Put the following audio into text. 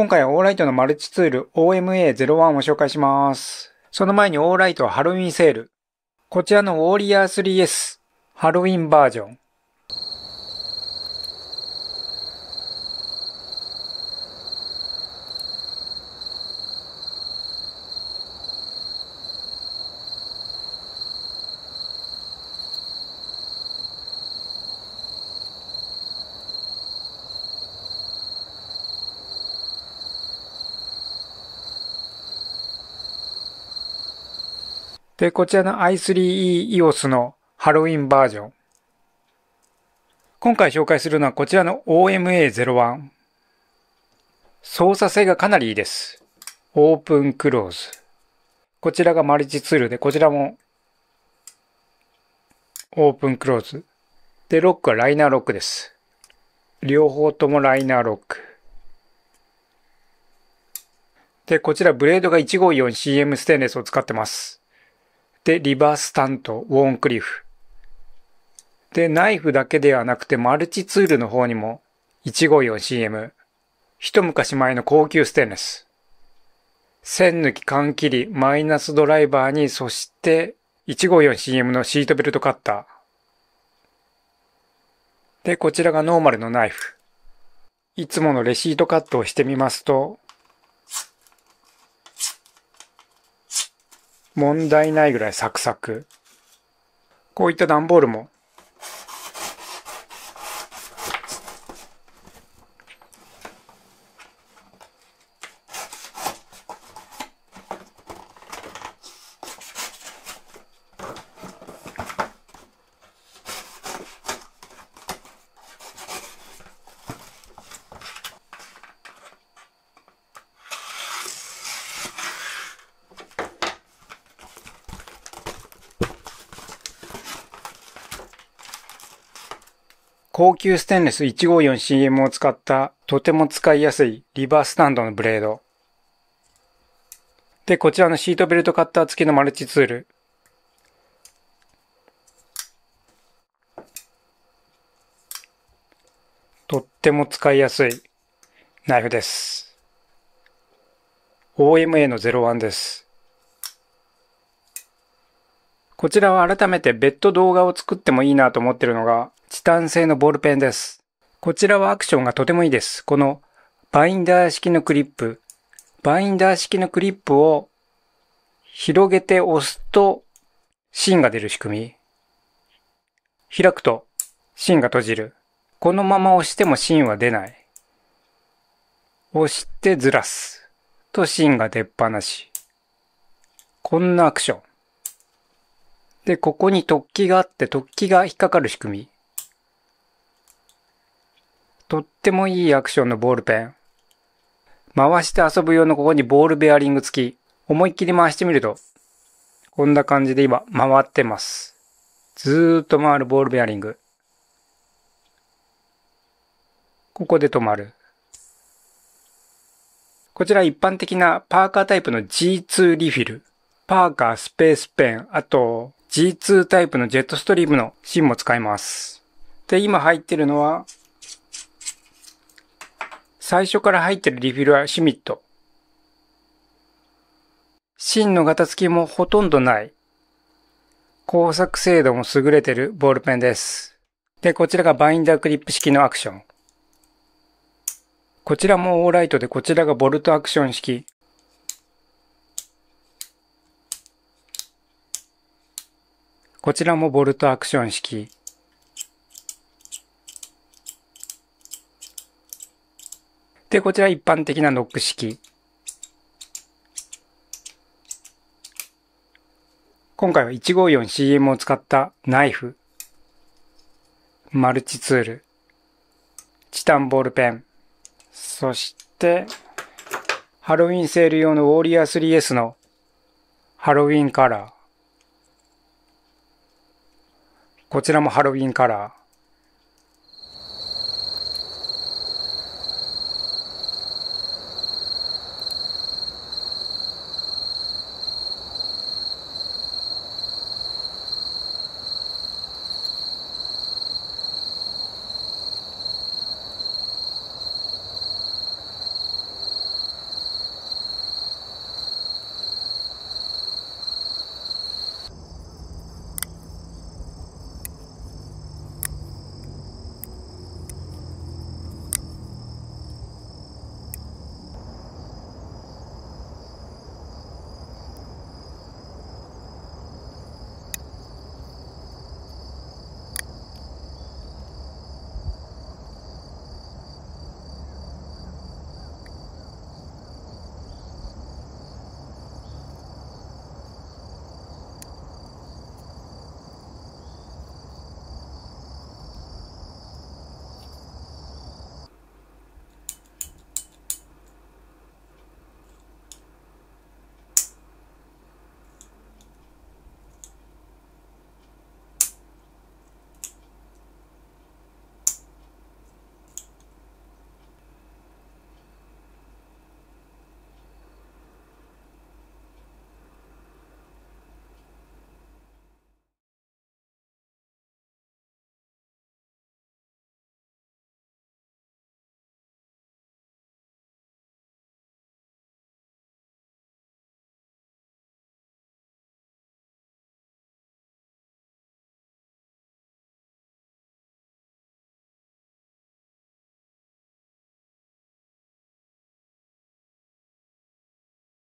今回はオーライトのマルチツール OMA01 を紹介します。その前にオーライトハロウィンセール。こちらのウォーリアー 3S ハロウィンバージョンで、こちらの i3E EOS のハロウィンバージョン。今回紹介するのはこちらの OMA01。操作性がかなりいいです。オープンクローズ。こちらがマルチツールで、こちらもオープンクローズ。で、ロックはライナーロックです。両方ともライナーロック。で、こちらブレードが 154CM ステンレスを使ってます。で、リバースタント、ウォーンクリフ。で、ナイフだけではなくてマルチツールの方にも154 CM。一昔前の高級ステンレス。線抜き缶切り、マイナスドライバーに、そして 154CM のシートベルトカッター。で、こちらがノーマルのナイフ。いつものレシートカットをしてみますと、問題ないぐらいサクサク。こういった段ボールも高級ステンレス 154CM を使ったとても使いやすいリバースタンドのブレード。で、こちらのシートベルトカッター付きのマルチツール。とっても使いやすいナイフです。OMA の01です。こちらは改めて別途動画を作ってもいいなと思ってるのが、チタン製のボールペンです。こちらはアクションがとてもいいです。このバインダー式のクリップ。バインダー式のクリップを広げて押すと芯が出る仕組み。開くと芯が閉じる。このまま押しても芯は出ない。押してずらす。と芯が出っ放し。こんなアクション。で、ここに突起があって、突起が引っかかる仕組み。とってもいいアクションのボールペン。回して遊ぶ用のここにボールベアリング付き。思いっきり回してみると、こんな感じで今回ってます。ずーっと回るボールベアリング。ここで止まる。こちら一般的なパーカータイプの G2 リフィル。パーカー、スペースペン、あと、G2 タイプのジェットストリームの芯も使います。で、今入ってるのは、最初から入ってるリフィルはシミット。芯の型付きもほとんどない。工作精度も優れてるボールペンです。で、こちらがバインダークリップ式のアクション。こちらもオーライトでこちらがボルトアクション式。こちらもボルトアクション式。で、こちら一般的なノック式。今回は 154CM を使ったナイフ、マルチツール、チタンボールペン、そして、ハロウィンセール用のウォーリア 3S のハロウィンカラー、こちらもハロウィンカラー。